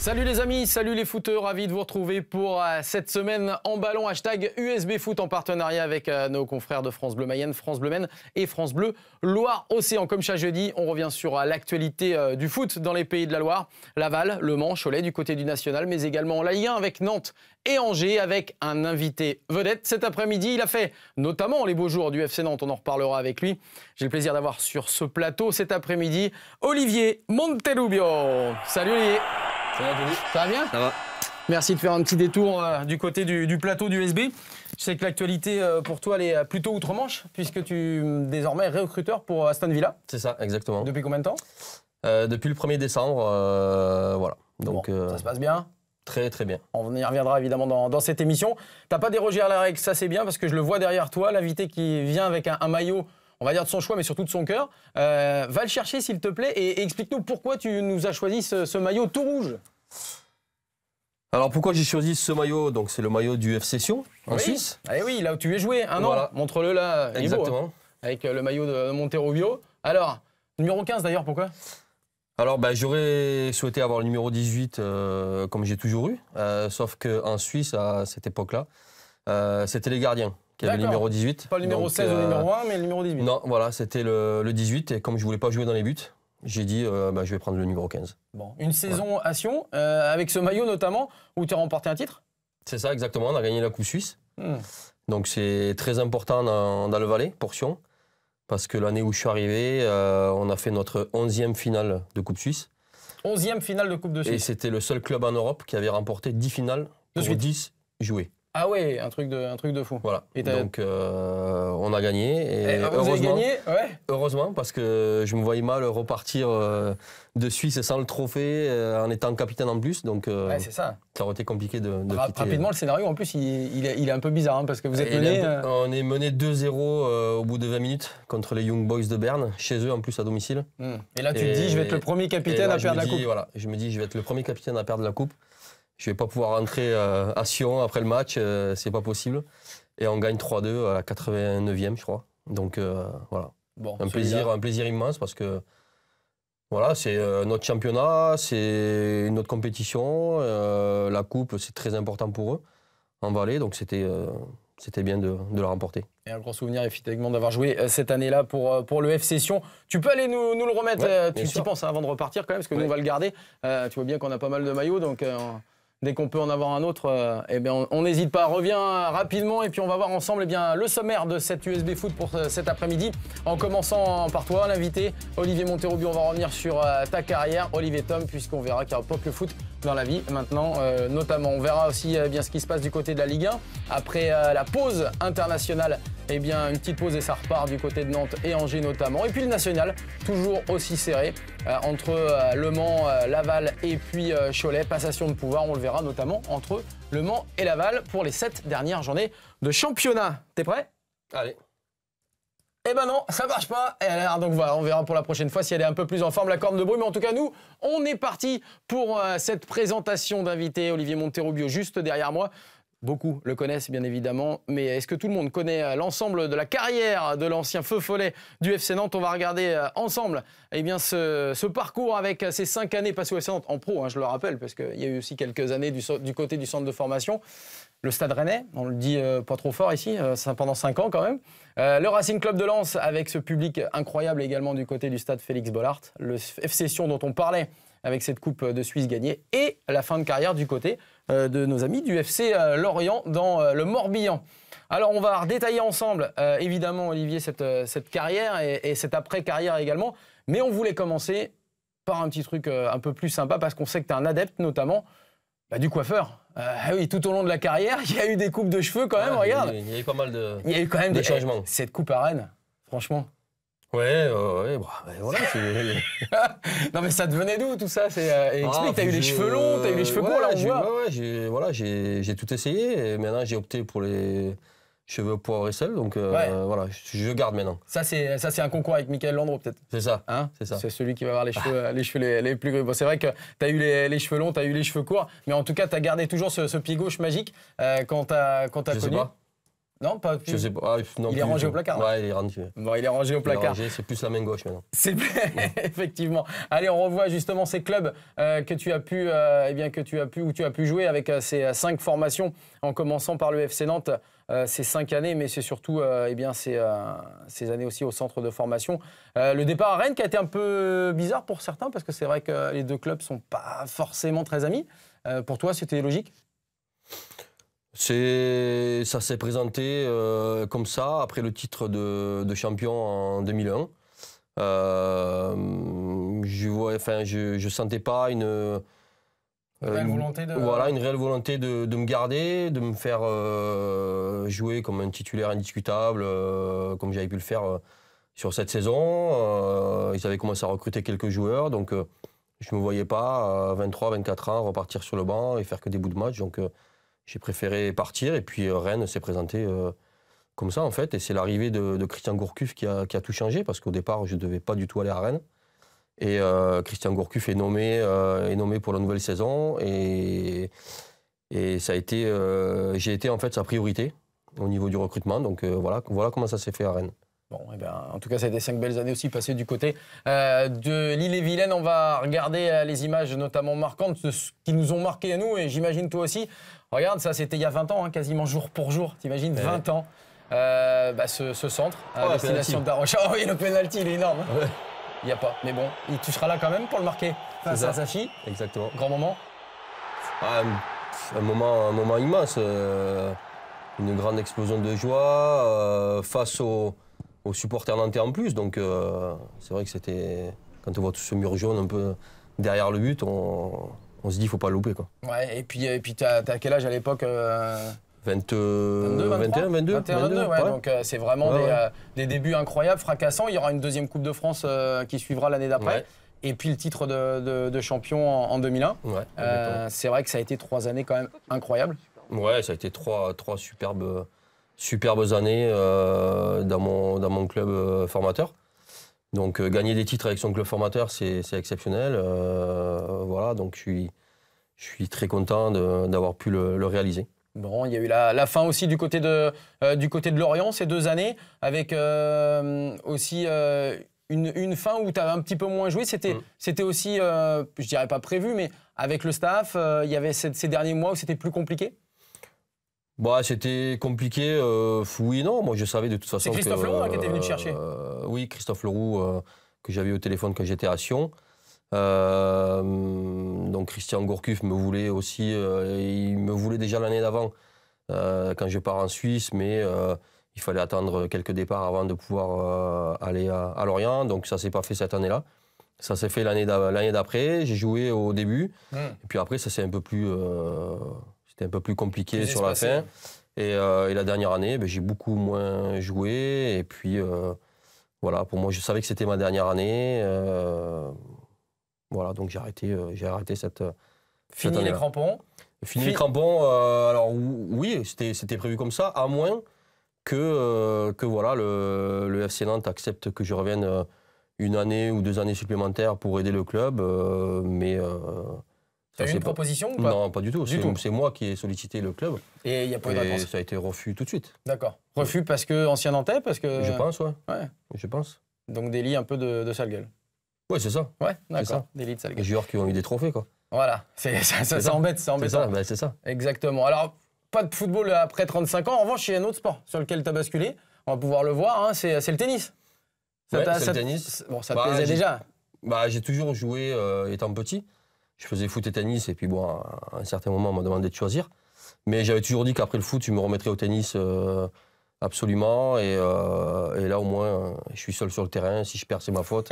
Salut les amis, salut les footeurs, ravi de vous retrouver pour euh, cette semaine en ballon hashtag USB Foot en partenariat avec euh, nos confrères de France Bleu Mayenne, France Bleu Maine et France Bleu Loire Océan. Comme chaque jeudi, on revient sur euh, l'actualité du foot dans les pays de la Loire, Laval, Le Mans, Cholet du côté du national, mais également La Ligue avec Nantes et Angers avec un invité vedette. Cet après-midi, il a fait notamment les beaux jours du FC Nantes, on en reparlera avec lui. J'ai le plaisir d'avoir sur ce plateau cet après-midi Olivier Montelubio. Salut Olivier. Ça bien Merci de faire un petit détour euh, du côté du, plateau du SB. Je sais que l'actualité euh, pour toi, elle est plutôt outre-manche, puisque tu es désormais recruteur pour euh, Aston Villa. C'est ça, exactement. Depuis combien de temps Depuis le 1er décembre, voilà. Donc, ça se passe bien Très très bien. On y reviendra évidemment dans, cette émission. T'as pas dérogé à la règle, ça c'est bien parce que je le vois derrière toi, l'invité qui vient avec un maillot on va dire de son choix, mais surtout de son cœur. Euh, va le chercher, s'il te plaît, et, explique-nous pourquoi tu nous as choisi ce, maillot tout rouge. Alors pourquoi j'ai choisi ce maillot Donc c'est le maillot du FC Sion en Suisse. Ah, eh oui, là où tu es joué, un Montre-le là, hein. Exactement. avec euh, le maillot de Monterovio. Alors, numéro 15 d'ailleurs, pourquoi alors, ben, j'aurais souhaité avoir le numéro 18 euh, comme j'ai toujours eu, sauf qu'en Suisse, à cette époque-là, c'était les gardiens qui avait le numéro 18. Pas le numéro 16 ou le numéro 1, mais le numéro 18. Non, voilà, c'était le, 18. Et comme je voulais pas jouer dans les buts, j'ai dit euh, bah, je vais prendre le numéro 15. Bon, une saison à Sion, euh, avec ce maillot notamment, où tu as remporté un titre C'est ça, exactement. On a gagné la Coupe Suisse. Hmm. Donc c'est très important dans, le Valais pour Sion, parce que l'année où je suis arrivé, euh, on a fait notre 11e finale de Coupe Suisse. 11e finale de Coupe de Suisse. Et c'était le seul club en Europe qui avait remporté 10 finales de 10 jouées. Ah ouais, un truc de, un truc de fou. Voilà. Donc euh, on a gagné. Et, eh, ah, heureusement, gagné ouais. heureusement, parce que je me voyais mal repartir euh, de Suisse sans le trophée euh, en étant capitaine en plus. Donc ouais, ça. ça aurait été compliqué de, Rapidement, le scénario en plus, il, est, un peu bizarre hein, parce que vous êtes mené. On est mené 2-0 au bout de 20 minutes contre les Young Boys de Berne, chez eux en plus à domicile. Hmm. Et là, tu te dis, je vais être le premier capitaine à perdre la coupe. Voilà, je me dis, je vais être le premier capitaine à perdre la coupe je vais pas pouvoir rentrer euh, à Sion après le match, euh, ce n'est pas possible. Et on gagne 3-2 à la 89e, je crois. Donc euh, voilà. un, plaisir, un plaisir immense parce que voilà, c'est notre championnat, c'est une autre compétition. la coupe, c'est très important pour eux en Valais, donc c'était c'était bien de, la remporter. Et un grand souvenir effectivement d'avoir joué cette année-là pour, pour le FC Sion. Tu peux aller nous, le remettre, tu y penses hein, avant de repartir quand même, parce que nous on va le garder. tu vois bien qu'on a pas mal de maillots, donc dès qu'on peut en avoir un autre, euh, eh bien, on n'hésite pas. Reviens euh, rapidement et puis on va voir ensemble eh bien, le sommaire de cette USB Foot pour euh, cet après-midi. En commençant par toi, l'invité, Olivier Monterobi. On va revenir sur ta carrière, Olivier Tom, puisqu'on verra qu'il n'y a pas que le foot dans la vie maintenant, notamment. On verra aussi bien ce qui se passe du côté de la Ligue 1. Après la pause internationale, eh bien, une petite pause et ça repart du côté de Nantes et Angers notamment. Et puis le national, toujours aussi serré. Euh, entre euh, Le Mans, euh, Laval et puis Cholet. Passation de pouvoir, on le verra notamment entre Le Mans et Laval pour les sept dernières journées de championnat. T'es prêt Allez. Eh ben non, ça marche pas. Eh, donc voilà, on verra pour la prochaine fois si elle est un peu plus en forme, la corne de brume. Mais en tout cas, nous, on est parti pour cette présentation d'invité Olivier montero juste derrière moi. Beaucoup le connaissent bien évidemment, mais est-ce que tout le monde connaît euh, l'ensemble de la carrière de l'ancien feu follet du FC Nantes On va regarder euh, ensemble eh bien, ce, parcours avec euh, ces cinq années passées au FC Nantes en pro, hein, je le rappelle, parce qu'il y a eu aussi quelques années du, côté du centre de formation. Le Stade Rennais, on le dit pas trop fort ici, pendant cinq ans quand même. le Racing Club de Lens avec ce public incroyable également du côté du Stade Félix Bollard. Le FC Sion dont on parlait avec cette Coupe de Suisse gagnée et la fin de carrière du côté euh, de nos amis du FC euh, Lorient dans euh, le Morbihan. Alors on va détailler ensemble, évidemment, Olivier, cette, cette carrière et, cette après-carrière également. Mais on voulait commencer par un petit truc un peu plus sympa, parce qu'on sait que tu es un adepte notamment bah, du coiffeur. Ah oui, tout au long de la carrière, il y a eu des coupes de cheveux quand même, ah, regarde. Il y, a eu pas mal de, il y a eu quand même des changements. Cette coupe à Rennes, franchement. Ouais, ouais, ouais, bah, voilà. non mais ça devenait d'où tout ça C'est euh, ah, explique. t'as eu les cheveux longs, t'as eu les cheveux courts là. On Ouais, ouais, j'ai voilà, j'ai tout essayé. Et maintenant j'ai opté pour les cheveux poivre et sel. Donc euh, voilà, je, garde maintenant. Ça c'est ça c'est un concours avec Michael Landreau peut-être. C'est ça. Hein c'est ça. C'est celui qui va avoir les cheveux les cheveux les, plus. Bon, c'est vrai que t'as eu les, les, cheveux longs, t'as eu les cheveux courts, mais en tout cas t'as gardé toujours ce, pied gauche magique euh, quand t'as quand t'as connu. Non, pas. Je il est rangé au placard. il rangé. Bon, au placard. C'est plus la main gauche maintenant. C'est effectivement. Allez, on revoit justement ces clubs euh, que tu as pu, euh, eh bien que tu as pu ou tu as pu jouer avec euh, ces cinq formations, en commençant par le FC Nantes. ces cinq années, mais c'est surtout eh bien, ces, ces, années aussi au centre de formation. le départ à Rennes qui a été un peu bizarre pour certains, parce que c'est vrai que les deux clubs sont pas forcément très amis. pour toi, c'était logique c'est, ça s'est présenté euh, comme ça après le titre de, champion en 2001. Euh, je ne enfin, je, sentais pas euh, une, volonté de... voilà une réelle volonté de, me garder, de me faire jouer comme un titulaire indiscutable, comme j'avais pu le faire sur cette saison. ils avaient commencé à recruter quelques joueurs, donc je me voyais pas à 23, 24 ans repartir sur le banc et faire que des bouts de match, donc j'ai préféré partir. Et puis euh, Rennes s'est présenté euh, comme ça, en fait. Et c'est l'arrivée de, Christian Gourcuff qui a, tout changé, parce qu'au départ, je ne devais pas du tout aller à Rennes. Et euh, Christian Gourcuff est nommé, nommé pour la nouvelle saison. Et, et ça a été, j'ai été en fait sa priorité au niveau du recrutement. Donc voilà, voilà comment ça s'est fait à Rennes. Bon, eh bien, en tout cas, ça a été cinq belles années aussi passées du côté euh, de l'île-et-Vilaine. On va regarder euh, les images notamment marquantes ce qui nous ont marqué à nous et j'imagine toi aussi. Regarde, ça c'était il y a 20 ans, hein, quasiment jour pour jour. T'imagines 20 ans euh, bah, ce, centre à oh, destination de Oh oui, le penalty, il est énorme. Hein. Il n'y a pas. Mais bon, il seras là quand même pour le marquer face à Sachi. Exactement. Grand moment. Ah, un, moment un moment immense. une grande explosion de joie face au aux supporters nantais en plus. Donc euh, c'est vrai que c'était. Quand on voit tout ce mur jaune un peu derrière le but, on, se dit faut pas louper. Quoi. Ouais, et puis, et puis tu quel âge à l'époque 22, 21, 22. 21, 22, Donc euh, c'est vraiment euh, des, débuts incroyables, fracassants. Il y aura une deuxième Coupe de France qui suivra l'année d'après. Et puis le titre de, champion en, 2001. c'est vrai que ça a été trois années quand même incroyables. Ouais, ça a été trois, trois superbes superbes années euh, dans, mon, dans mon club euh, formateur. Donc euh, gagner des titres avec son club formateur, c'est exceptionnel. voilà, donc je suis, je suis très content d'avoir pu le, réaliser. Bon, il y a eu la, la fin aussi du côté de, du côté de Lorient ces deux années, avec aussi une, une, fin où tu as un petit peu moins joué. C'était mm. c'était aussi, je dirais pas prévu, mais avec le staff, il y avait ces derniers mois où c'était plus compliqué bah, c'était compliqué. Euh, oui, non. Moi, je savais de toute façon. C'est Christophe que, Leroux hein, qui était venu euh, chercher. oui, Christophe Leroux, euh, que j'avais au téléphone quand j'étais à Sion. Euh, donc, Christian Gourcuff me voulait aussi. il me voulait déjà l'année d'avant, quand je pars en Suisse, mais il fallait attendre quelques départs avant de pouvoir aller à, Lorient. Donc, ça s'est pas fait cette année-là. Ça s'est fait l'année d'après. J'ai joué au début. Mmh. Et puis après, ça s'est un peu plus c'était un peu plus compliqué sur la fin. Euh, et, la dernière année, ben, j'ai beaucoup moins joué. Et puis, euh, voilà, pour moi, je savais que c'était ma dernière année. Euh, voilà, donc j'ai arrêté, j'ai arrêté cette. Fini les crampons Fini les crampons, alors oui, c'était prévu comme ça, à moins que, que voilà, le, le, FC Nantes accepte que je revienne une année ou deux années supplémentaires pour aider le club. mais T'as eu une proposition ou pas Non, pas du tout. C'est moi qui ai sollicité le club. Et il n'y a pas eu de réponse Ça a été refus tout de suite. D'accord. Refus parce que ancien Nantais parce que... Je pense, ouais. Je pense. Donc délit un peu de, de sale gueule. Ouais, c'est ça. Ouais, d'accord. Délit de sale gueule. Les joueurs qui ont eu des trophées, quoi. Voilà. Ça, ça, embête, ça embête. C'est ça, bah, c'est ça. Exactement. Alors, pas de football après 35 ans. En revanche, il y a un autre sport sur lequel tu as basculé. On va pouvoir le voir, hein. c'est le tennis. le tennis. Bon, ça bah, plaisait déjà. Bah, j'ai toujours joué euh, étant petit je faisais foot et tennis, et puis bon, à un certain moment, on m'a demandé de choisir. Mais j'avais toujours dit qu'après le foot, je me remettrais au tennis euh, absolument. Et, euh, et, là, au moins, euh, je suis seul sur le terrain. Si je perds, c'est ma faute.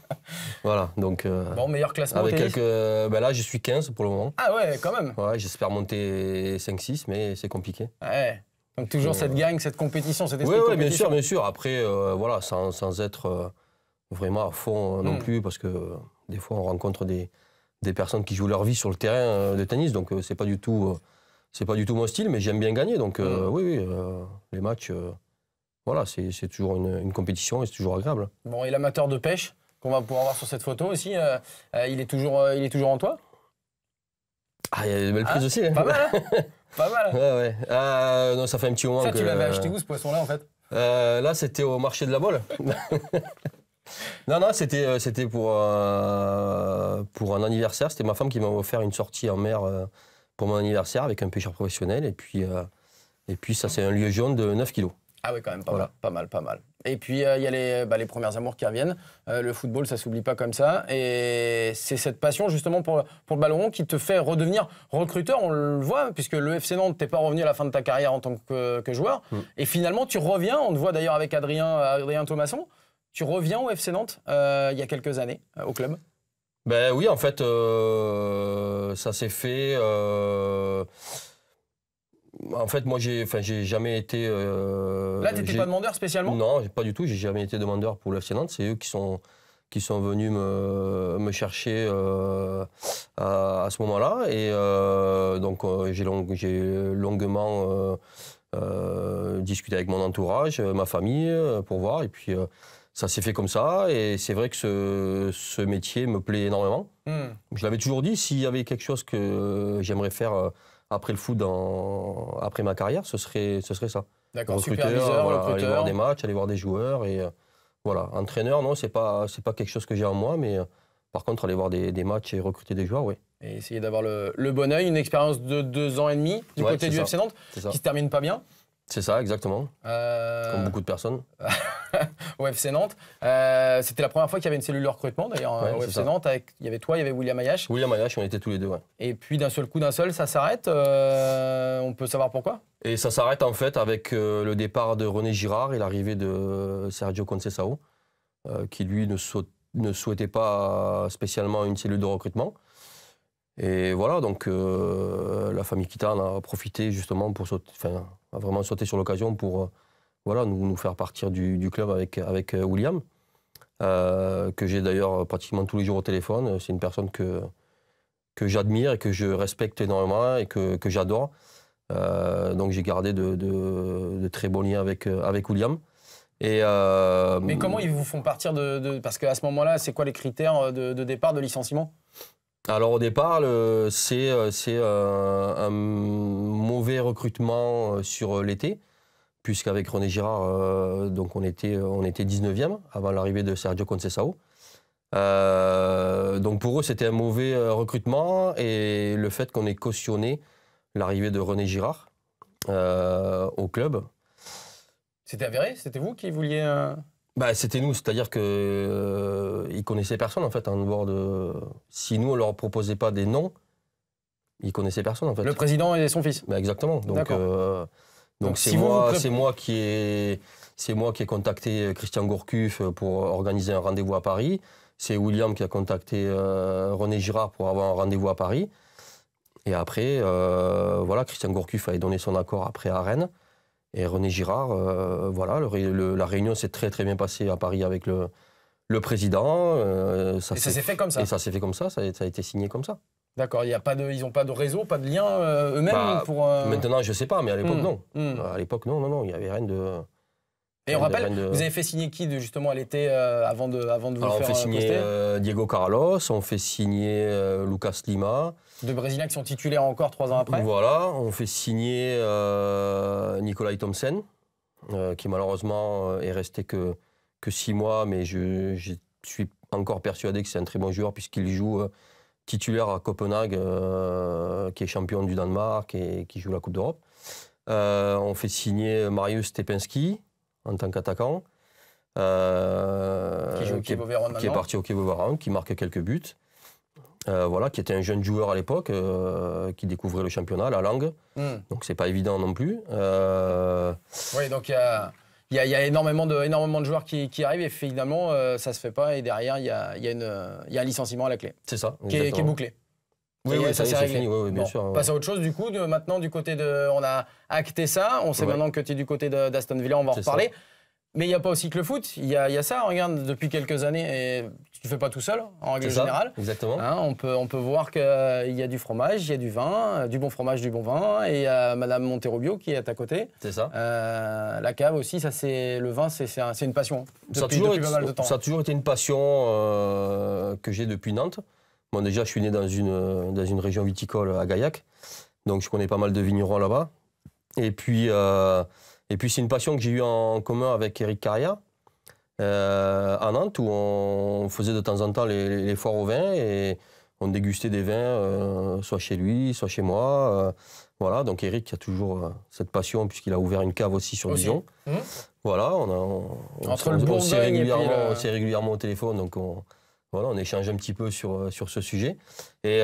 voilà, donc. bon, meilleur classement avec Quelques, ben Là, je suis 15 pour le moment. Ah ouais, quand même Ouais, j'espère monter 5-6, mais c'est compliqué. Ouais. Donc toujours cette gang, cette compétition, c'était Oui, bien sûr, bien sûr. Après, voilà, sans, sans être vraiment à fond non hmm. plus, parce que des fois, on rencontre des des personnes qui jouent leur vie sur le terrain euh, de tennis, donc euh, c'est pas du tout euh, c'est pas du tout mon style, mais j'aime bien gagner, donc oui, les matchs, voilà, c'est toujours une, compétition et c'est toujours agréable. Bon, et l'amateur de pêche qu'on va pouvoir voir sur cette photo aussi, il est toujours, il est toujours en toi. Ah, il y a des belles ah, prises aussi. Hein. Pas mal, hein. Pas mal. Ouais, ouais. Ah, non, ça fait un petit moment tu l'avais acheté où, ce poisson-là, en fait Là, c'était au marché de la Bolle. Non, non, c'était, euh, pour, euh, pour un anniversaire. C'était ma femme qui m'a offert une sortie en mer euh, pour mon anniversaire avec un pêcheur professionnel. Et puis, et puis ça, c'est un lieu jaune de 9 kilos. Ah oui, quand même, pas mal, pas mal, Et puis, il y a bah, les, premières amours qui reviennent. le football, ça ne s'oublie pas comme ça. Et c'est cette passion, justement, pour, le ballon qui te fait redevenir recruteur. On le voit, puisque le FC Nantes, t'es pas revenu à la fin de ta carrière en tant que, joueur. Mm. Et finalement, tu reviens. On te voit d'ailleurs avec Adrien, Adrien Thomasson. Tu reviens au FC Nantes euh, il y a quelques années euh, au club Ben oui, en fait, euh, ça s'est fait en fait, moi, j'ai, enfin, j'ai jamais été. Euh, Là, t'étais pas demandeur spécialement Non, pas du tout. J'ai jamais été demandeur pour le FC Nantes. C'est eux qui sont qui sont venus me, chercher à, ce moment-là. Et donc, j'ai, longuement discuté avec mon entourage, ma famille, pour voir. Et puis ça s'est fait comme ça, et c'est vrai que ce, métier me plaît énormément. Hmm. Je l'avais toujours dit, s'il y avait quelque chose que j'aimerais faire euh, après le foot, après ma carrière, ce serait, ce serait ça. D'accord, recruteur. aller voir des matchs, aller voir des joueurs, et euh, voilà. Entraîneur, non, c'est pas, c'est pas quelque chose que j'ai en moi, mais euh, par contre, aller voir des, matchs et recruter des joueurs, oui. Et essayer d'avoir le, bon oeil, une expérience de deux ans et demi du côté du FC Nantes, qui se termine pas bien. C'est ça, exactement. Comme beaucoup de personnes. au FC Nantes. Euh, c'était la première fois qu'il y avait une cellule de recrutement d'ailleurs hein, au FC Nantes. il y avait toi, il y avait William Ayash. William Ayash, on était tous les deux. Et puis d'un seul coup, d'un seul, ça s'arrête. Euh, on peut savoir pourquoi Et ça s'arrête en fait avec euh, le départ de René Girard et l'arrivée de Sergio Concesao, qui lui ne, souhaitait pas spécialement une cellule de recrutement. Et voilà, donc la famille Kita a profité justement pour sauter, a vraiment sauté sur l'occasion pour voilà, nous, nous faire partir du, club avec, euh, William, euh, que j'ai d'ailleurs pratiquement tous les jours au téléphone. C'est une personne que, j'admire et que je respecte énormément et que, j'adore. Euh, donc j'ai gardé de, très bons liens avec, William. Mais comment ils vous font partir de... de parce qu'à ce moment-là, c'est quoi les critères de, départ, de licenciement alors au départ, c'est un mauvais recrutement sur l'été puisqu'avec René Girard, euh, donc on était, on était 19e avant l'arrivée de Sergio Concesao. Euh, donc pour eux, c'était un mauvais euh, recrutement et le fait qu'on ait cautionné l'arrivée de René Girard au club. C'était avéré C'était vous qui vouliez. Bah, c'était nous, c'est-à-dire qu'ils ne connaissaient personne en fait en dehors de. Si nous on leur proposait pas des noms, ils connaissaient personne en fait. Le président et son fils. Bah, exactement. Donc donc c'est moi, moi, qui ai, c'est moi qui ai contacté euh, Christian Gourcuff euh, pour organiser un rendez-vous à Paris. C'est William qui a contacté euh, René Girard pour avoir un rendez-vous à Paris. Et après, voilà, Christian Gourcuff a donné son accord après à Rennes. Et René Girard, voilà, la réunion s'est très très bien passée à Paris avec le, le président. ça et ça s'est fait comme ça. Et ça s'est fait comme ça, ça a été signé comme ça. D'accord, a pas de, ils n'ont pas de réseau, pas de lien euh, eux-mêmes bah, pour. Euh, maintenant, je sais pas, mais à l'époque, hmm. non. Hmm. À l'époque, non, non, non, il n'y avait rien de. Et on rappelle, vous avez fait signer qui de, justement à l'été euh, avant, de, avant de vous Alors, faire On fait signer Diego Carlos, on fait signer Lucas Lima. Deux Brésiliens qui sont titulaires encore trois ans après. Voilà, on fait signer Nicolas Thompson, qui malheureusement est resté que, que six mois, mais je suis encore persuadé que c'est un très bon joueur puisqu'il joue titulaire à Copenhague, euh, qui est champion du Danemark et qui joue la Coupe d'Europe. Euh, on fait signer Marius Stepinski en tant qu'attaquant. Euh, qui, est, parti au Kivovaran, qui marque quelques buts. voilà, qui était un jeune joueur à l'époque, qui découvrait le championnat, la langue. Hmm. Donc c'est pas évident non plus. Oui, donc il y a il y a, énormément, de, énormément de joueurs qui, arrivent et finalement, ça euh, ça se fait pas. Et derrière, il y a, a un licenciement à la clé. C'est ça. Qui est, qui est, bouclé. Oui, oui, ça, c'est fini, oui, bien sûr. passe à autre chose, du coup, maintenant, du côté de. On a acté ça, on sait maintenant que tu es du côté d'Aston Villa, on va en reparler. Mais il n'y a pas aussi que le foot, il y, a ça, regarde, depuis quelques années, et tu ne fais pas tout seul, en règle générale. Exactement. Hein, on, peut, on peut voir qu'il y a du fromage, il y a du vin, du bon fromage, du bon vin, et il y a Madame Monterobio qui est à ta côté. C'est ça. Euh, la cave aussi, ça c'est le vin, c'est une passion. Depuis, ça, a toujours été, pas mal de temps. ça a toujours été une passion euh, que j'ai depuis Nantes. Bon, déjà, je suis né dans une, euh, dans une région viticole à Gaillac, donc je connais pas mal de vignerons là-bas. Et puis. Et puis c'est une passion que j'ai eue en commun avec Eric Caria, euh, à Nantes où on faisait de temps en temps les, foires au vin et on dégustait des vins euh, soit chez lui, soit chez moi. Euh, voilà, donc Eric a toujours euh, cette passion puisqu'il a ouvert une cave aussi sur Dijon. Voilà, on, s'est régulièrement, au téléphone donc on voilà, on échange un petit peu sur, sur ce sujet. Et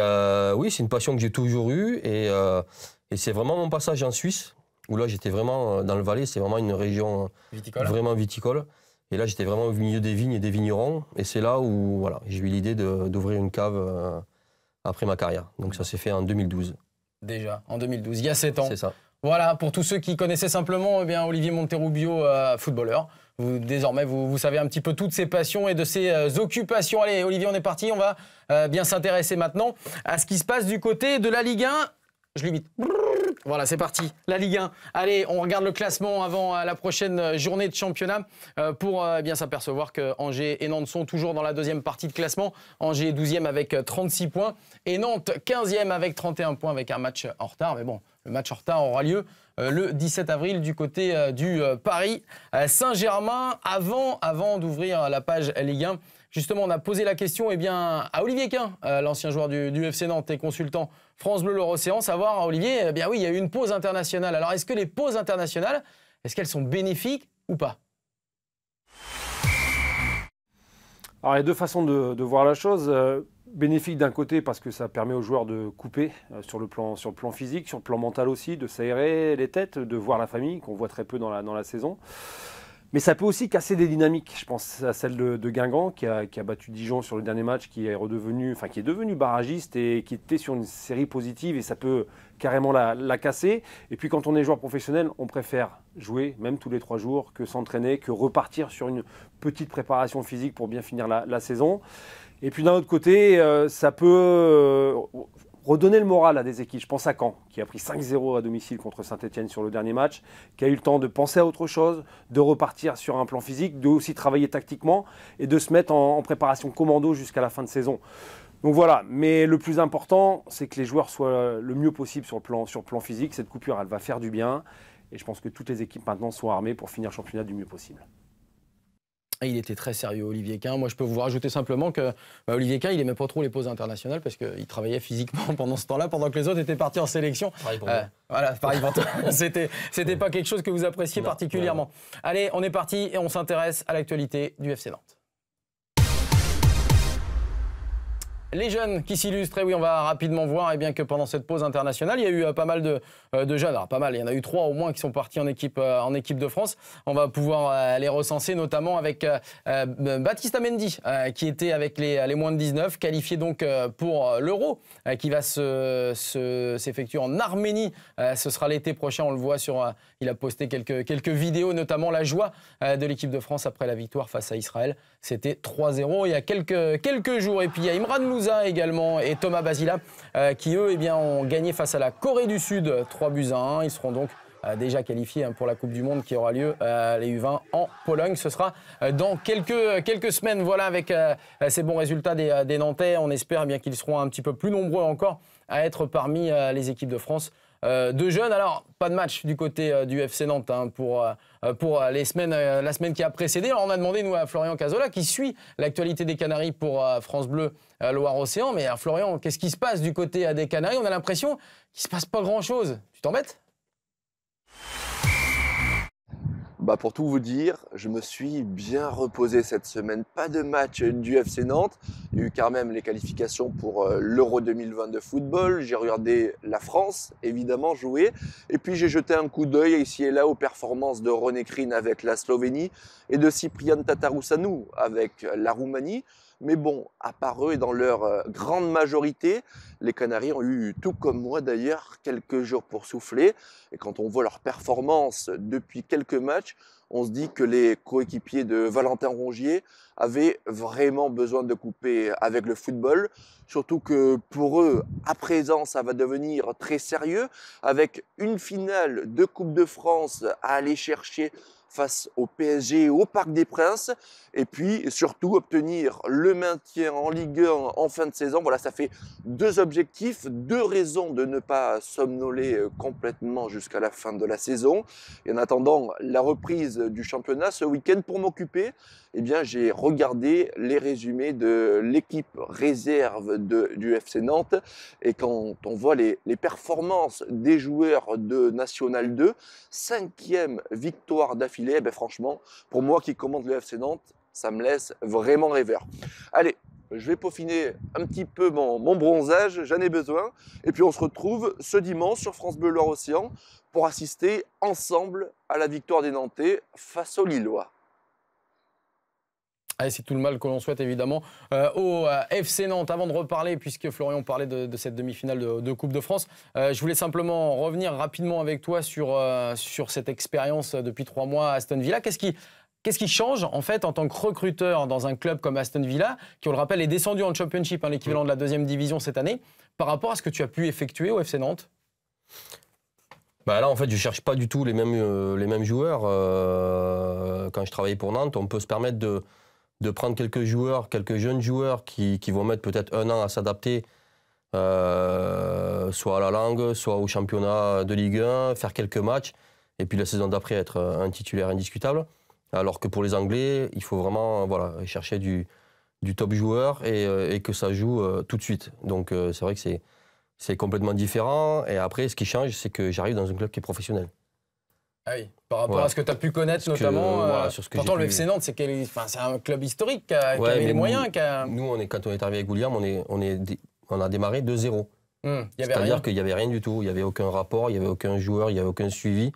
oui, c'est une passion que j'ai toujours eue. et c'est vraiment mon passage en Suisse où là j'étais vraiment euh, dans le Valais, c'est vraiment une région euh, vraiment viticole. Et là j'étais vraiment au milieu des vignes et des vignerons. Et c'est là où voilà, j'ai eu l'idée d'ouvrir une cave euh, après ma carrière. Donc ça s'est fait en 2012. Déjà, en 2012, il y a 7 ans. C'est ça. Voilà, pour tous ceux qui connaissaient simplement eh bien, Olivier Monterubio, footballeur. Vous, désormais, vous, vous, savez un petit peu toutes ses passions et de ses occupations. Allez, Olivier, on est parti. On va bien s'intéresser maintenant à ce qui se passe du côté de la Ligue 1 lui Voilà, c'est parti. La Ligue 1. Allez, on regarde le classement avant euh, la prochaine euh, journée de championnat euh, pour eh bien s'apercevoir que Angers et Nantes sont toujours dans la deuxième partie de classement. Angers 12e avec 36 points et Nantes 15e avec 31 points avec un match en retard. Mais bon, le match en retard aura lieu le 17 avril du côté du Paris Saint-Germain avant, avant d'ouvrir la page Ligue 1. Justement, on a posé la question eh bien, à Olivier Quin, euh, l'ancien joueur du, FC Nantes et consultant France Bleu Océan, savoir, hein, Olivier, eh bien oui, il y a eu une pause internationale. Alors, est-ce que les pauses internationales, est-ce qu'elles sont bénéfiques ou pas Alors, il y a deux façons de, voir la chose. Euh, bénéfique d'un côté parce que ça permet aux joueurs de couper euh, sur, le plan, sur le plan physique, sur le plan mental aussi, de s'aérer les têtes, de voir la famille qu'on voit très peu dans la, dans la saison. Mais ça peut aussi casser des dynamiques. Je pense à celle de, Guingamp qui a, qui a, battu Dijon sur le dernier match, qui est redevenu, enfin qui est devenu barragiste et qui était sur une série positive et ça peut carrément la, casser. Et puis quand on est joueur professionnel, on préfère jouer même tous les trois jours que s'entraîner, que repartir sur une petite préparation physique pour bien finir la, saison. Et puis d'un autre côté, euh, ça peut, euh, redonner le moral à des équipes. Je pense à Caen, qui a pris 5-0 à domicile contre Saint-Etienne sur le dernier match, qui a eu le temps de penser à autre chose, de repartir sur un plan physique, de aussi travailler tactiquement et de se mettre en, préparation commando jusqu'à la fin de saison. Donc voilà, mais le plus important, c'est que les joueurs soient le mieux possible sur le plan, sur le plan physique. Cette coupure, elle va faire du bien. Et je pense que toutes les équipes maintenant sont armées pour finir le championnat du mieux possible. Ah, il était très sérieux, Olivier Quint. Moi, je peux vous rajouter simplement que bah, Olivier kahn il n'aimait pas trop les pauses internationales parce qu'il travaillait physiquement pendant ce temps-là, pendant que les autres étaient partis en sélection. Pareil euh, voilà, pareil pour C'était, c'était pas quelque chose que vous appréciez particulièrement. Allez, on est parti et on s'intéresse à l'actualité du FC Nantes. les jeunes qui s'illustrent, eh oui, on va rapidement voir, et eh bien que pendant cette pause internationale, il y a eu euh, pas mal de, euh, jeunes, pas mal, il y en a eu trois au moins qui sont partis en équipe, euh, en équipe de France. On va pouvoir les recenser, notamment avec Baptiste Amendi, qui était avec les, les, moins de 19, qualifié donc pour l'Euro, qui va s'effectuer en Arménie. ce sera l'été prochain, on le voit sur, il a posté quelques vidéos, notamment la joie de l'équipe de France après la victoire face à Israël. C'était 3-0 il y a quelques, jours. Et puis il y a Imran Moussa également et Thomas Basila euh, qui, eux, eh ont gagné face à la Corée du Sud 3 buts à 1. Ils seront donc euh, déjà qualifiés hein, pour la Coupe du Monde qui aura lieu à euh, les 20 en Pologne. Ce sera dans quelques, semaines. Voilà, avec ces bons résultats des, des Nantais, on espère eh bien qu'ils seront un petit peu plus nombreux encore à être parmi les équipes de France euh, deux de jeunes. Alors, pas de match du côté euh, du FC Nantes hein, pour, euh, les semaines, la semaine qui a précédé. on a demandé, nous, à Florian Cazola, qui suit l'actualité des Canaries pour France Bleu Loire-Océan. Mais Florian, qu'est-ce qui se passe du côté des Canaries On a l'impression qu'il ne se passe pas grand-chose. Tu t'embêtes Bah, pour tout vous dire, je me suis bien reposé cette semaine. Pas de match du FC Nantes. Il y a eu quand même les qualifications pour euh, l'Euro 2020 de football. J'ai regardé la France, évidemment, jouer. Et puis j'ai jeté un coup d'œil ici et là aux performances de René Krin avec la Slovénie et de Cyprian Tatarusanu avec la Roumanie. Mais bon, à part eux et dans leur euh, grande majorité, les Canaries ont eu, tout comme moi d'ailleurs, quelques jours pour souffler. Et quand on voit leur performance depuis quelques matchs, on se dit que les coéquipiers de Valentin Rongier avaient vraiment besoin de couper avec le football. Surtout que pour eux, à présent, ça va devenir très sérieux, avec une finale de Coupe de France à aller chercher face au PSG au Parc des Princes. Et puis surtout obtenir le maintien en Ligue 1 en fin de saison. Voilà, ça fait deux objectifs, deux raisons de ne pas somnoler euh, complètement jusqu'à la fin de la saison. Et en attendant la reprise du championnat ce week-end pour m'occuper eh bien, j'ai regardé les résumés de l'équipe réserve du FC Nantes. Et quand on voit les, performances des joueurs de National 2, cinquième victoire d'affilée, eh ben, franchement, pour moi qui commande le FC Nantes, ça me laisse vraiment rêveur. Allez, je vais peaufiner un petit peu mon, mon bronzage, j'en ai besoin. Et puis on se retrouve ce dimanche sur France Bleu Loire-Océan pour assister ensemble à la victoire des Nantais face aux Lillois. Ah, c'est tout le mal que l'on souhaite évidemment euh, au euh, FC Nantes. Avant de reparler, puisque Florian parlait de, cette demi-finale de, Coupe de France, euh, je voulais simplement revenir rapidement avec toi sur, sur cette expérience depuis trois mois à Aston Villa. Qu'est-ce qui, qu'est-ce qui change en fait en tant que recruteur dans un club comme Aston Villa, qui on le rappelle est descendu en Championship, hein, l'équivalent de la deuxième division cette année, par rapport à ce que tu as pu effectuer au FC Nantes bah, là, en fait, je cherche pas du tout les mêmes, les mêmes joueurs. quand je travaillais pour Nantes, on peut se permettre de, de prendre quelques joueurs, quelques jeunes joueurs qui, vont mettre peut-être un an à s'adapter, euh, soit à la langue, soit au championnat de Ligue 1, faire quelques matchs, et puis la saison d'après être un titulaire indiscutable. Alors que pour les Anglais, il faut vraiment voilà, chercher du, du top joueur et, euh, que ça joue euh, tout de suite. Donc c'est vrai que c'est complètement différent. Et après, ce qui change, c'est que j'arrive dans un club qui est professionnel. Ah oui, par rapport à ce que tu as pu connaître notamment. Que, euh, voilà, euh, sur ce que pourtant, le FC Nantes, c'est un club historique qui a, ouais, les moyens. a... Nous, on est, quand on est arrivé avec William, on, est, on, est, on a démarré 2-0. Hum, C'est-à-dire qu'il n'y avait rien du tout. Il n'y avait aucun rapport, il n'y avait aucun joueur, il n'y avait aucun suivi.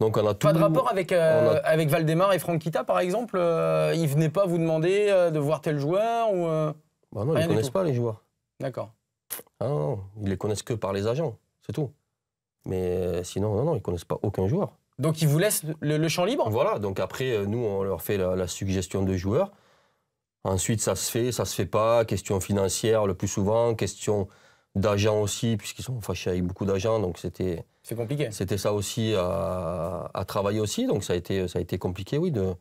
Donc on a Pas de rapport avec, euh, avec Valdemar et Franquita par exemple Ils ne venaient pas vous demander de voir tel joueur ou, bah Non, ils ne connaissent pas les joueurs. D'accord. Ah non, ils les connaissent que par les agents, c'est tout. Mais sinon, non, non, ils ne connaissent pas aucun joueur. Donc ils vous laissent le, champ libre Voilà, donc après, euh, nous, on leur fait la, suggestion de joueurs. Ensuite, ça se fait, ça se fait pas. Question financière le plus souvent, question d'agents aussi, puisqu'ils sont fâchés avec beaucoup d'agents, donc c'était... C'était ça aussi à, travailler aussi, donc ça a été, ça a été compliqué, oui, de,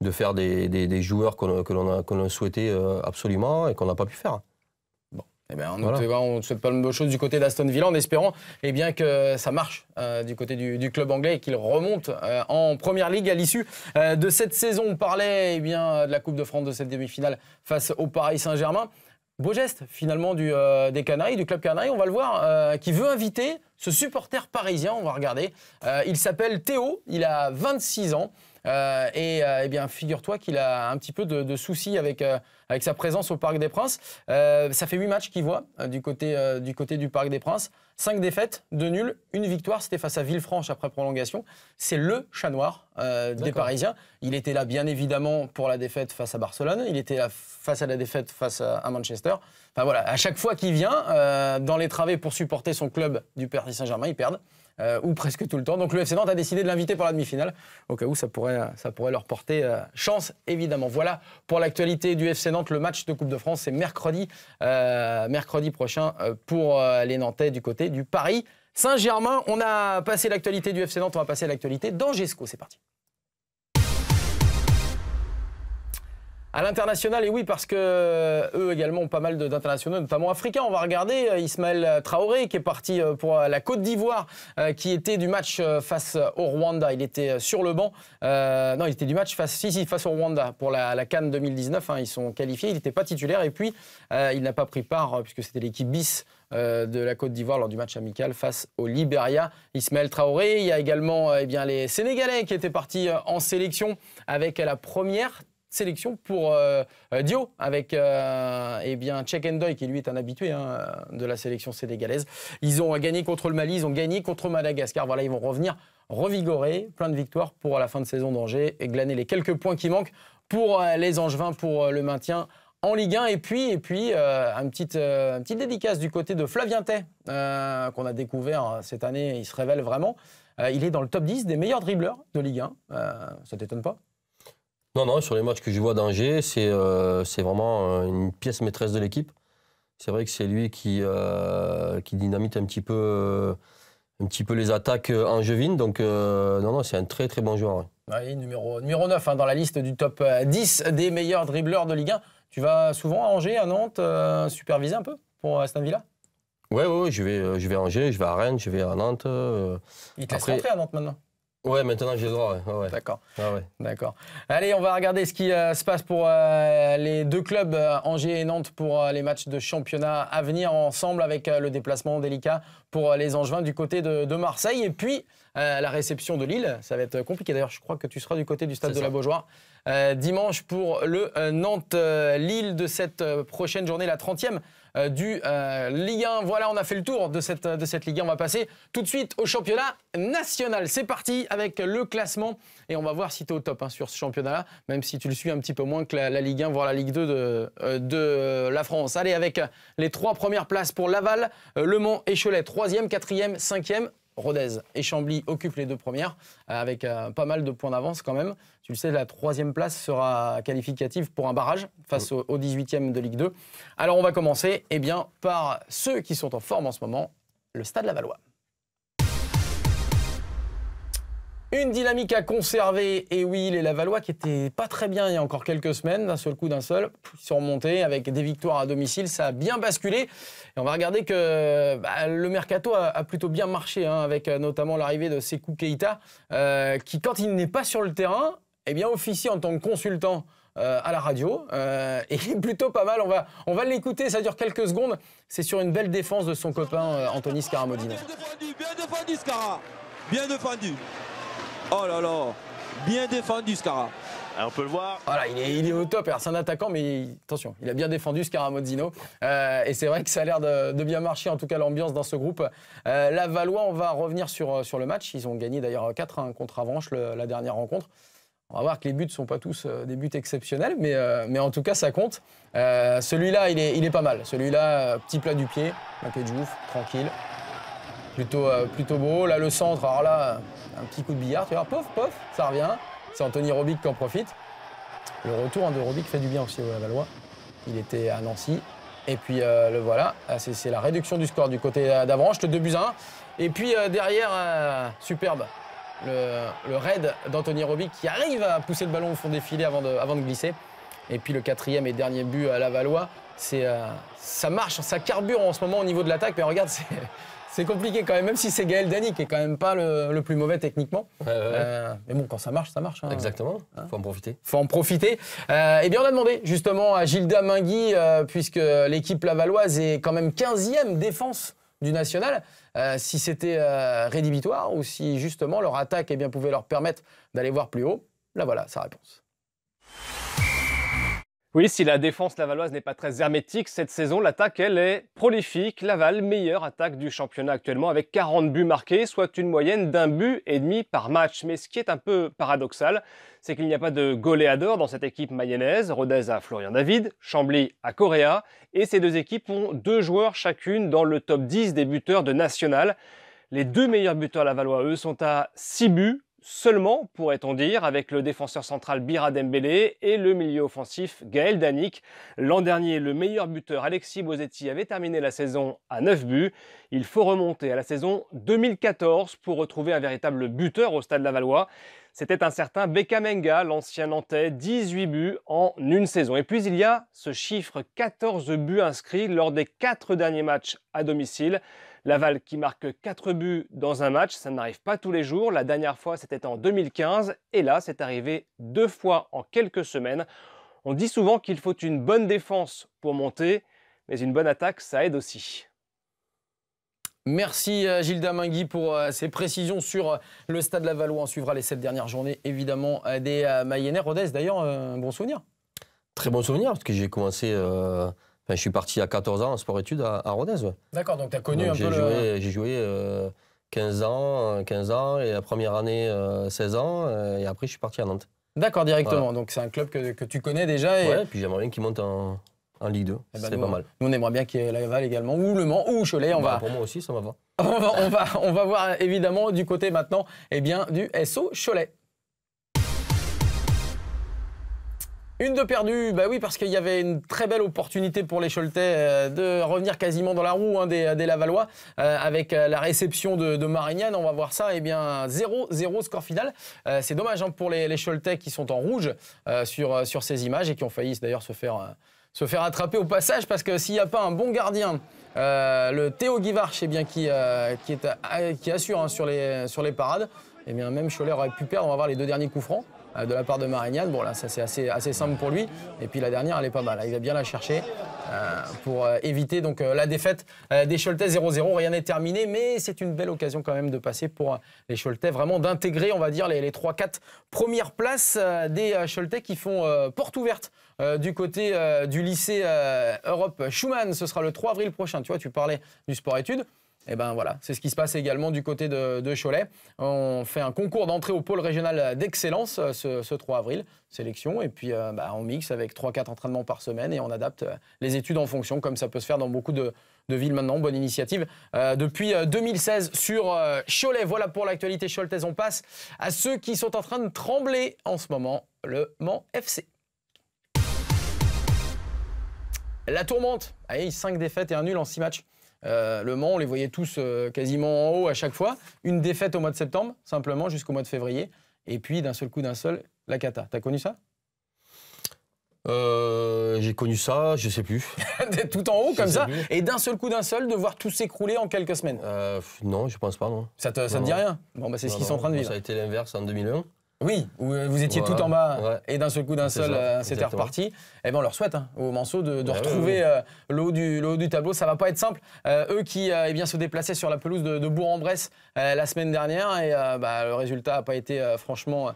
de faire des, joueurs qu'on, que l'on a, a souhaité euh, absolument et qu'on n'a pas pu faire. Eh ben, on ne pas le même chose du côté d'Aston Villa en espérant eh bien, que ça marche euh, du côté du, club anglais et qu'il remonte euh, en première ligue à l'issue euh, de cette saison. On parlait eh bien, de la Coupe de France de cette demi-finale face au Paris Saint-Germain. Beau geste finalement du, des Canaries, du club Canaries, on va le voir, qui veut inviter ce supporter parisien, on va regarder. il s'appelle Théo, il a 26 ans. Euh, et euh, eh bien, figure-toi qu'il a un petit peu de, soucis avec, euh, avec sa présence au Parc des Princes. ça fait huit matchs qu'il voit du, côté, du côté du Parc des Princes. 5 défaites, deux nuls, une victoire. C'était face à Villefranche après prolongation. C'est le chat noir des Parisiens. Il était là, bien évidemment, pour la défaite face à Barcelone. Il était là face à la défaite face à, Manchester. Enfin voilà, à chaque fois qu'il vient dans les travées pour supporter son club du Paris Saint-Germain, il perd. Euh, ou presque tout le temps. Donc le FC Nantes a décidé de l'inviter pour la demi-finale, au cas où ça pourrait, euh, leur porter euh, chance, évidemment. Voilà pour l'actualité du FC Nantes. Le match de Coupe de France, c'est mercredi, mercredi prochain pour les Nantais du côté du Paris Saint-Germain. On a passé l'actualité du FC Nantes, on va passer à l'actualité d'Angesco. C'est parti. À l'international, et oui, parce que euh, eux également ont pas mal d'internationaux, notamment africains. On va regarder euh, Ismaël Traoré qui est parti euh, pour la Côte d'Ivoire, qui était du match face au Rwanda. Il était sur le banc. non, il était du match face, si, si, face au Rwanda pour la, la Cannes 2019. Hein. ils sont qualifiés. Il n'était pas titulaire et puis il n'a pas pris part puisque c'était l'équipe bis de la Côte d'Ivoire lors du match amical face au Liberia. Ismaël Traoré, il y a également eh bien, les Sénégalais qui étaient partis en sélection avec la première sélection pour euh, Dio avec euh, eh bien Check Endoy qui lui est un habitué hein, de la sélection sénégalaise. Ils ont gagné contre le Mali, ils ont gagné contre Madagascar. Voilà, ils vont revenir revigorés, plein de victoires pour la fin de saison d'Angers et glaner les quelques points qui manquent pour euh, les Angevins pour le maintien en Ligue 1. Et puis, et puis une, petite, dédicace du côté de Flavien qu'on a découvert cette année. Il se révèle vraiment. il est dans le top 10 des meilleurs dribbleurs de Ligue 1. ça t'étonne pas non, non, sur les matchs que je vois d'Angers, c'est euh, vraiment euh, une pièce maîtresse de l'équipe. C'est vrai que c'est lui qui, euh, qui dynamite un petit peu, un petit peu les attaques angevines. Donc, non, non, c'est un très, très bon joueur. Oui, numéro, numéro 9 hein, dans la liste du top 10 des meilleurs dribbleurs de Ligue 1. Tu vas souvent à Angers, à Nantes, superviser un peu pour Aston Villa Oui, ouais, je, vais, je vais à Angers, je vais à Rennes, je vais à Nantes. Il te laisse rentrer à Nantes maintenant Ouais, maintenant j'ai le droit. D'accord. Ah, D'accord. Allez, on va regarder ce qui euh, se passe pour euh, les deux clubs, euh, Angers et Nantes, pour les matchs de championnat à venir ensemble avec le déplacement délicat pour euh, les Angevins du côté de, Marseille. Et puis, euh, la réception de Lille, ça va être compliqué. D'ailleurs, je crois que tu seras du côté du stade de la Beaujoire euh, dimanche pour le Nantes-Lille de cette prochaine journée, la 30e du Ligue 1. Voilà, on a fait le tour de cette, de cette Ligue 1. On va passer tout de suite au championnat national. C'est parti avec le classement et on va voir si tu es au top hein, sur ce championnat-là, même si tu le suis un petit peu moins que la, Ligue 1, voire la Ligue 2 de, de la France. Allez, avec les trois premières places pour Laval, Le Mans et Cholet, Troisième, quatrième, cinquième, Rodez et Chambly occupent les deux premières, euh, avec euh, pas mal de points d'avance quand même. Tu le sais, la troisième place sera qualificative pour un barrage face au, 18e de Ligue 2. Alors on va commencer eh bien, par ceux qui sont en forme en ce moment, le Stade la Valois. Une dynamique à conserver, et oui, les Lavalois qui étaient pas très bien il y a encore quelques semaines, d'un seul coup, d'un seul, ils sont remontés avec des victoires à domicile, ça a bien basculé. Et on va regarder que bah, le mercato a, plutôt bien marché, hein, avec euh, notamment l'arrivée de Sekou Keita, euh, qui quand il n'est pas sur le terrain, eh bien officie en tant que consultant euh, à la radio. et plutôt pas mal. On va, on va l'écouter, ça dure quelques secondes. C'est sur une belle défense de son copain Anthony Scaramodino. Bien défendu, bien défendu, Scara. Bien défendu. Oh là là Bien défendu Scara. Ah, on peut le voir. Voilà, il est, au top. c'est un attaquant, mais attention, il a bien défendu Scaramozzino. Euh, et c'est vrai que ça a l'air de, bien marcher, en tout cas, l'ambiance dans ce groupe. Euh, la Valois, on va revenir euh, sur, le match. Ils ont gagné d'ailleurs 4 contre Avanche la dernière rencontre. On va voir que les buts ne sont pas tous euh, des buts exceptionnels, mais, en tout cas, ça compte. Celui-là, il est, pas mal. Celui-là, petit plat du pied, un de tranquille plutôt, euh, plutôt beau. Là, le centre, alors là, un petit coup de billard, tu vois, pof, pof, ça revient. C'est Anthony Robic qui en profite. Le retour de Robic fait du bien aussi au Lavalois Il était à Nancy. Et puis euh, le voilà, ah, c'est la réduction du score du côté d'Avranches, le 2 buts 1. Et puis euh, derrière, superbe, le, raid d'Anthony Robic qui arrive à pousser le ballon au fond des filets avant de, avant de glisser. Et puis le quatrième et dernier but à Lavalois c'est ça marche, ça carbure en ce moment au niveau de l'attaque. Mais regarde, c'est c'est compliqué quand même, même si c'est Gaël Dany qui est quand même pas le, plus mauvais techniquement. Euh, mais bon, quand ça marche, ça marche. Hein. Exactement. Hein. Faut en profiter. Faut en profiter. Euh, et bien, on a demandé justement à Gilda Mingui, euh, puisque l'équipe lavalloise est quand même 15e défense du national, si c'était rédhibitoire ou si justement leur attaque et eh bien, pouvait leur permettre d'aller voir plus haut. Là, voilà sa réponse. Oui, si la défense lavalloise n'est pas très hermétique, cette saison, l'attaque, elle est prolifique. Laval, meilleure attaque du championnat actuellement, avec 40 buts marqués, soit une moyenne d'un but et demi par match. Mais ce qui est un peu paradoxal, c'est qu'il n'y a pas de goléador dans cette équipe mayonnaise. Rodez à Florian David, Chambly à Correa. Et ces deux équipes ont deux joueurs chacune dans le top 10 des buteurs de National. Les deux meilleurs buteurs lavallois, eux, sont à 6 buts seulement, pourrait-on dire, avec le défenseur central Bira Dembélé et le milieu offensif Gaël Danik. L'an dernier, le meilleur buteur Alexis Bozetti avait terminé la saison à 9 buts. Il faut remonter à la saison 2014 pour retrouver un véritable buteur au Stade Lavallois. C'était un certain Bekamenga, l'ancien Nantais, 18 buts en une saison. Et puis il y a ce chiffre 14 buts inscrits lors des 4 derniers matchs à domicile. Laval qui marque 4 buts dans un match, ça n'arrive pas tous les jours. La dernière fois, c'était en 2015. Et là, c'est arrivé deux fois en quelques semaines. On dit souvent qu'il faut une bonne défense pour monter, mais une bonne attaque, ça aide aussi. Merci euh, Gilles Damingui pour euh, ces précisions sur euh, le stade Lavalois. On suivra les sept dernières journées, évidemment, des Mayennais. Rodez, d'ailleurs, un bon souvenir. Très bon souvenir, parce que j'ai commencé je suis parti à 14 ans en sport-études à, Rodez. D'accord, donc tu as connu un peu J'ai joué 15 euh, ans, 15 euh, ans, et la première année, 16 euh, ans, et après, je suis parti à Nantes. D'accord, directement. Donc c'est un club que, tu connais déjà. Et... Ouais, et puis j'aimerais bien qu'il monte en, Ligue 2. Eh ben, c'est pas mal. Nous, on aimerait bien qu'il y ait Laval également, ou Le Mans, ou Cholet. On bah, va... Pour moi aussi, ça va. on va, on, va, voir évidemment du côté maintenant eh bien, du SO Cholet. Une de perdue, bah oui, parce qu'il y avait une très belle opportunité pour les Choletais euh, de revenir quasiment dans la roue hein, des, euh, des, Lavallois euh, avec la réception de, de Marignane. On va voir ça. Et eh bien, 0-0 score final. c'est dommage hein, pour les, les Choletais qui sont en rouge sur, sur ces images et qui ont failli d'ailleurs se faire, se faire attraper au passage parce que s'il n'y a pas un bon gardien. le Théo Guivarch eh bien, qui, qui, est assure hein, sur, les, sur les parades, eh bien, même Cholet aurait pu perdre. On va voir les deux derniers coups francs. Euh, de la part de Marignane. Bon, là, ça c'est assez, assez simple pour lui. Et puis la dernière, elle est pas mal. Hein. Il va bien la chercher euh, pour euh, éviter donc la défaite des Choletais 0-0. Rien n'est terminé, mais c'est une belle occasion quand même de passer pour les Choletais, vraiment d'intégrer, on va dire, les, les 3-4 premières places des Choletais qui font porte ouverte du côté du lycée Europe Schumann. Ce sera le 3 avril prochain. Tu vois, tu parlais du sport études. Et eh ben voilà, c'est ce qui se passe également du côté de, Cholet. On fait un concours d'entrée au pôle régional d'excellence euh, ce, 3 avril, sélection, et puis euh, bah, on mixe avec 3-4 entraînements par semaine et on adapte euh, les études en fonction, comme ça peut se faire dans beaucoup de, villes maintenant. Bonne initiative depuis 2016 sur Cholet. Voilà pour l'actualité choletaise. On passe à ceux qui sont en train de trembler en ce moment, le Mans FC. La tourmente, allez, 5 défaites et un nul en 6 matchs. Euh, le Mans, on les voyait tous euh, quasiment en haut à chaque fois. Une défaite au mois de septembre, simplement, jusqu'au mois de février. Et puis, d'un seul coup, d'un seul, la cata. T'as connu ça euh, j'ai connu ça, je sais plus. tout en haut comme ça, et d'un seul coup d'un seul, de voir tout s'écrouler en quelques semaines. non, je pense pas, non. Ça ne te dit rien Bon, bah, c'est ce qu'ils sont en train de vivre. Ça a été l'inverse en 2001. Oui, euh, vous étiez tout en bas et d'un seul coup, d'un seul, euh, c'était reparti. Et eh ben, on leur souhaite aux au de, retrouver le haut du, tableau. Ça ne va pas être simple. Euh, eux qui eh bien, se déplaçaient sur la pelouse de, Bourg-en-Bresse la semaine dernière et bah, le résultat n'a pas été franchement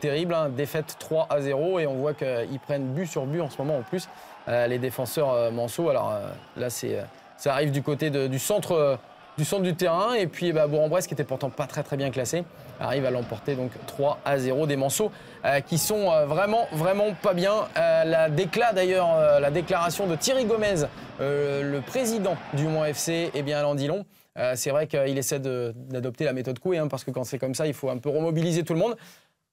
terrible. Hein. Défaite 3 à 0 et on voit qu'ils prennent but sur but en ce moment en plus, les défenseurs Manceau. Alors là, c'est ça arrive du côté du centre du centre du terrain. Et puis eh ben, Bourg-en-Bresse, qui était pourtant pas très très bien classé, arrive à l'emporter donc 3 à 0. Des manceaux euh, qui sont euh, vraiment vraiment pas bien. Euh, la décla d'ailleurs, la déclaration de Thierry Gomez, le président du Mont FC, et eh bien, dit long. c'est vrai qu'il essaie d'adopter la méthode Coué, hein, parce que quand c'est comme ça, il faut un peu remobiliser tout le monde.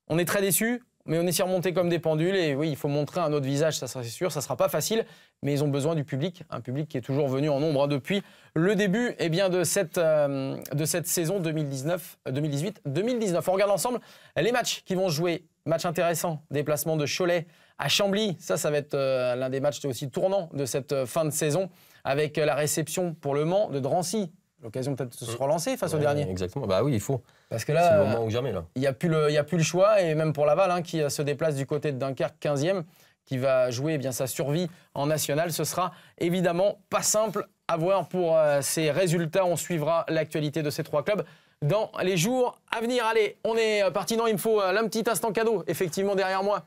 On est très déçus. Mais on est surmonté remonté comme des pendules et oui, il faut montrer un autre visage, ça c'est sûr, ça sera pas facile, mais ils ont besoin du public, un public qui est toujours venu en nombre hein, depuis le début eh bien, de, cette, euh, de cette saison 2018-2019. Euh, on regarde ensemble les matchs qui vont jouer. Match intéressant, déplacement de Cholet à Chambly, ça ça va être euh, l'un des matchs aussi tournants de cette fin de saison avec la réception pour le Mans de Drancy L'occasion peut-être de se mm. relancer face au dernier. Exactement, bah oui, il faut. Parce que euh, là, Il n'y a, plus le, y a plus le choix, et même pour Laval, hein, qui euh, se déplace du côté de Dunkerque 15e, qui va jouer eh bien, sa survie en national, ce sera évidemment pas simple à voir pour ses euh, ces résultats. On suivra l'actualité de ces trois clubs dans les jours à venir. Allez, on est parti. Non, il me faut un petit instant cadeau, effectivement, derrière moi.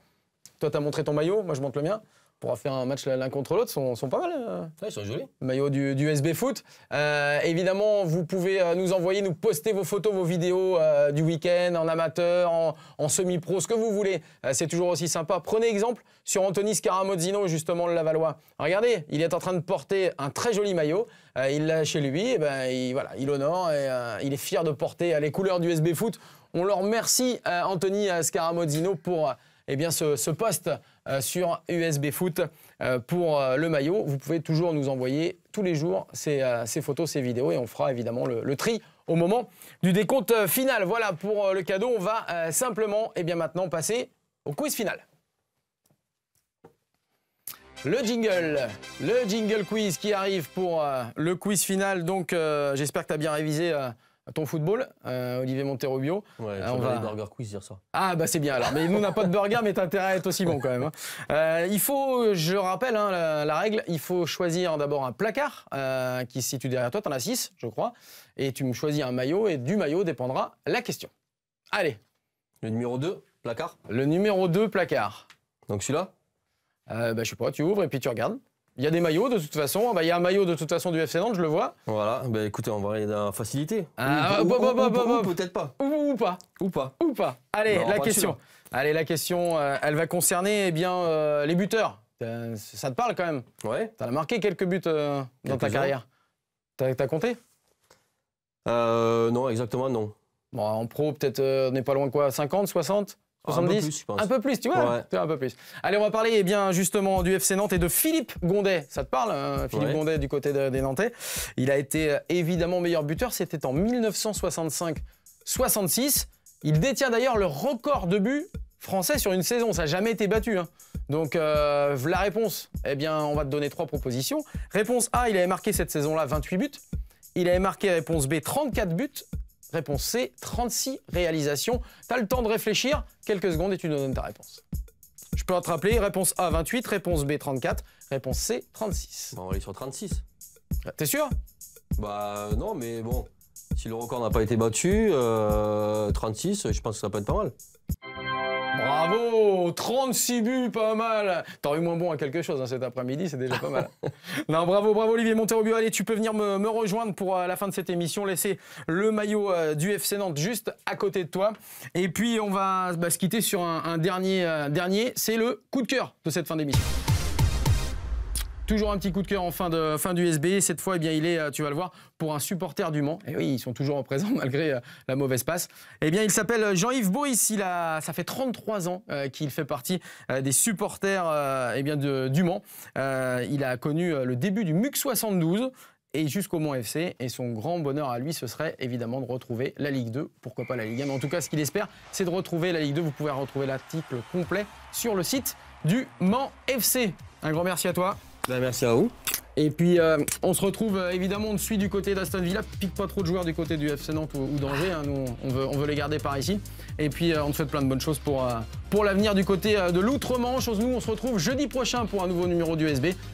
Toi, tu as montré ton maillot, moi, je montre le mien pourra faire un match l'un contre l'autre, sont, sont pas mal. Hein. ils sont jolis. Maillot du, du SB Foot. Euh, évidemment, vous pouvez euh, nous envoyer, nous poster vos photos, vos vidéos euh, du week-end, en amateur, en, semi-pro, ce que vous voulez. c'est toujours aussi sympa. Prenez exemple sur Anthony Scaramozzino, justement, le Lavalois. Regardez, il est en train de porter un très joli maillot. il l'a chez lui, eh ben, il, voilà, il honore et il est fier de porter les couleurs du SB Foot. On leur remercie, Anthony Scaramozzino, pour eh bien, ce, poste euh, sur USB Foot euh, pour euh, le maillot. Vous pouvez toujours nous envoyer tous les jours ces, photos, ces vidéos et on fera évidemment le, tri au moment du décompte final. Voilà pour le cadeau. On va simplement et eh bien, maintenant passer au quiz final. Le jingle, le jingle quiz qui arrive pour le quiz final. Donc, j'espère que tu as bien révisé ton football, euh, Olivier montero Ouais, euh, on va burger quiz dire ça. Ah bah c'est bien alors. Mais nous on n'a pas de burger, mais t'as intérêt à être aussi bon quand même. Hein. Euh, il faut, je rappelle hein, la, règle, il faut choisir d'abord un placard qui se situe derrière toi. T'en as 6 je crois, et tu me choisis un maillot et du maillot dépendra la question. Allez. Le numéro 2, placard. Le numéro 2, placard. Donc celui-là. bah je sais pas, tu ouvres et puis tu regardes. Il y a des maillots de toute façon. Bah, il y a un maillot de toute façon du FC Nantes, je le vois. Voilà, bah, écoutez, on va aller dans la facilité. peut-être pas. Ou, pas. Ou pas. Ou pas. Allez, la question. Allez, la question, euh, elle va concerner eh bien, euh, les buteurs. Euh, ça te parle quand même Ouais. Tu as marqué quelques buts dans ta carrière. T'as as compté Non, exactement non. en pro, peut-être, on n'est pas loin quoi 50, 60 un peu plus, tu vois Un peu plus. Allez, on va parler eh bien, justement du FC Nantes et de Philippe Gondet. Ça te parle, hein, Philippe Gondet, du côté des Nantais Il a été euh, évidemment meilleur buteur. C'était en 1965-66. Il détient d'ailleurs le record de buts français sur une saison. Ça n'a jamais été battu. Hein. Donc, euh, la réponse, eh bien, on va te donner trois propositions. Réponse A, il avait marqué cette saison-là 28 buts. Il avait marqué, réponse B, 34 buts. Réponse C, 36 réalisations. T'as le temps de réfléchir, quelques secondes et tu nous donnes ta réponse. Je peux te rappeler, réponse A, 28, réponse B, 34, réponse C, 36. Bon, bah, on est sur 36. Ah, t'es sûr Bah non, mais bon, si le record n'a pas été battu, 36, euh, je pense que ça peut être pas mal. Bravo 36 buts, pas mal T'aurais eu moins bon à quelque chose hein, cet après-midi, c'est déjà pas mal. non, bravo, bravo Olivier Monterobio. Allez, tu peux venir me, rejoindre pour euh, la fin de cette émission. Laisser le maillot euh, du FC Nantes juste à côté de toi. Et puis, on va se quitter sur un, dernier, euh, dernier. c'est le coup de cœur de cette fin d'émission. Toujours un petit coup de cœur en fin, de, du SB. Cette fois, eh bien, il est, euh, tu vas le voir, pour un supporter du Mans. Et eh oui, ils sont toujours présents malgré euh, la mauvaise passe. Eh bien, il s'appelle euh, Jean-Yves Bois. ça fait 33 ans qu'il fait partie des supporters eh du Mans. il a connu le début du MUC 72 et jusqu'au Mans FC. Et son grand bonheur à lui, ce serait évidemment de retrouver la Ligue 2, pourquoi pas la Ligue 1. Mais en tout cas, ce qu'il espère, c'est de retrouver la Ligue 2. Vous pouvez retrouver l'article complet sur le site du Mans FC. Un grand merci à toi. Ben, merci à vous. Et puis, euh, on se retrouve, euh, évidemment, on suit du côté d'Aston Villa. Pique pas trop de joueurs du côté du FC Nantes ou, d'Angers. Hein. Nous, on veut, les garder par ici. Et puis, euh, on te souhaite plein de bonnes choses pour, pour l'avenir du côté de l'Outre-Manche. Nous, on se retrouve jeudi prochain pour un nouveau numéro du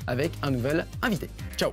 avec un nouvel invité. Ciao